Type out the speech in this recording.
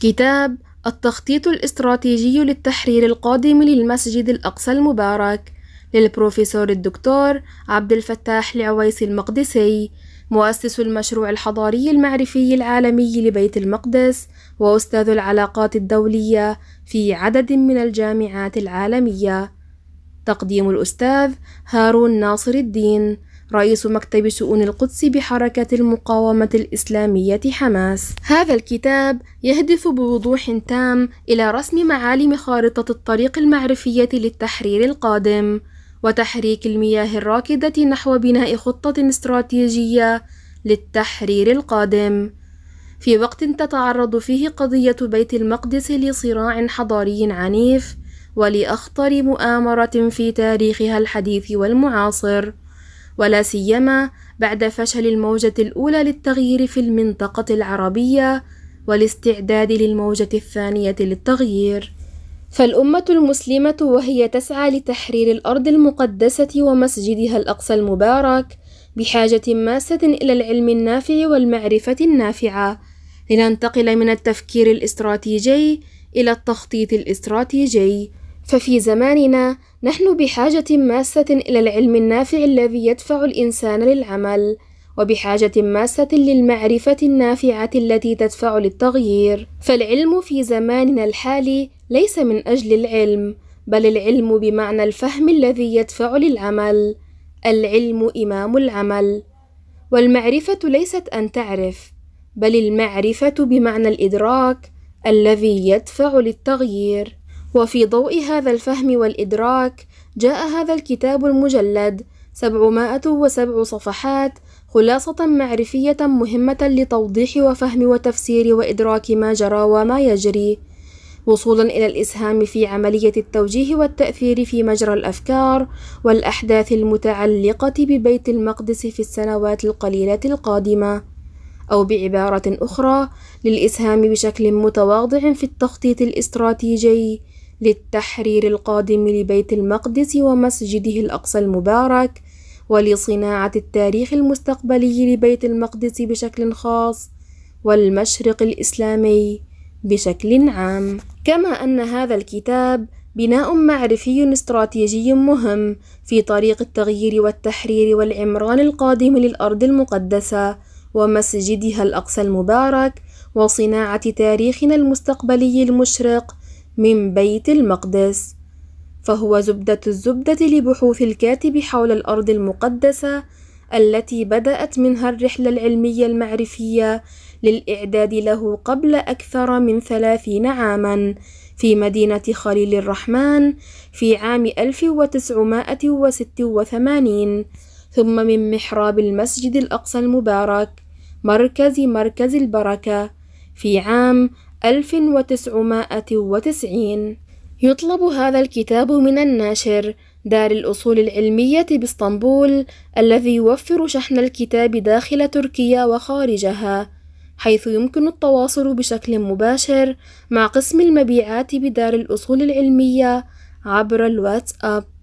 كتاب التخطيط الاستراتيجي للتحرير القادم للمسجد الأقصى المبارك للبروفيسور الدكتور عبد الفتاح العويس المقدسي مؤسس المشروع الحضاري المعرفي العالمي لبيت المقدس وأستاذ العلاقات الدولية في عدد من الجامعات العالمية تقديم الأستاذ هارون ناصر الدين رئيس مكتب شؤون القدس بحركة المقاومة الإسلامية حماس. هذا الكتاب يهدف بوضوح تام إلى رسم معالم خارطة الطريق المعرفية للتحرير القادم، وتحريك المياه الراكدة نحو بناء خطة استراتيجية للتحرير القادم. في وقت تتعرض فيه قضية بيت المقدس لصراع حضاري عنيف ولأخطر مؤامرة في تاريخها الحديث والمعاصر ولا سيما بعد فشل الموجة الأولى للتغيير في المنطقة العربية والاستعداد للموجة الثانية للتغيير فالأمة المسلمة وهي تسعى لتحرير الأرض المقدسة ومسجدها الأقصى المبارك بحاجة ماسة إلى العلم النافع والمعرفة النافعة لننتقل من التفكير الاستراتيجي إلى التخطيط الاستراتيجي ففي زماننا نحن بحاجة ماسة إلى العلم النافع الذي يدفع الإنسان للعمل، وبحاجة ماسة للمعرفة النافعة التي تدفع للتغيير، فالعلم في زماننا الحالي ليس من أجل العلم، بل العلم بمعنى الفهم الذي يدفع للعمل، العلم إمام العمل، والمعرفة ليست أن تعرف، بل المعرفة بمعنى الإدراك الذي يدفع للتغيير. وفي ضوء هذا الفهم والإدراك جاء هذا الكتاب المجلد 707 صفحات خلاصة معرفية مهمة لتوضيح وفهم وتفسير وإدراك ما جرى وما يجري وصولا إلى الإسهام في عملية التوجيه والتأثير في مجرى الأفكار والأحداث المتعلقة ببيت المقدس في السنوات القليلة القادمة أو بعبارة أخرى للإسهام بشكل متواضع في التخطيط الاستراتيجي للتحرير القادم لبيت المقدس ومسجده الأقصى المبارك ولصناعة التاريخ المستقبلي لبيت المقدس بشكل خاص والمشرق الإسلامي بشكل عام كما أن هذا الكتاب بناء معرفي استراتيجي مهم في طريق التغيير والتحرير والعمران القادم للأرض المقدسة ومسجدها الأقصى المبارك وصناعة تاريخنا المستقبلي المشرق من بيت المقدس فهو زبدة الزبدة لبحوث الكاتب حول الأرض المقدسة التي بدأت منها الرحلة العلمية المعرفية للإعداد له قبل أكثر من ثلاثين عامًا في مدينة خليل الرحمن في عام 1986 ثم من محراب المسجد الأقصى المبارك مركز مركز البركة في عام 1990 يطلب هذا الكتاب من الناشر دار الأصول العلمية باسطنبول الذي يوفر شحن الكتاب داخل تركيا وخارجها حيث يمكن التواصل بشكل مباشر مع قسم المبيعات بدار الأصول العلمية عبر الواتساب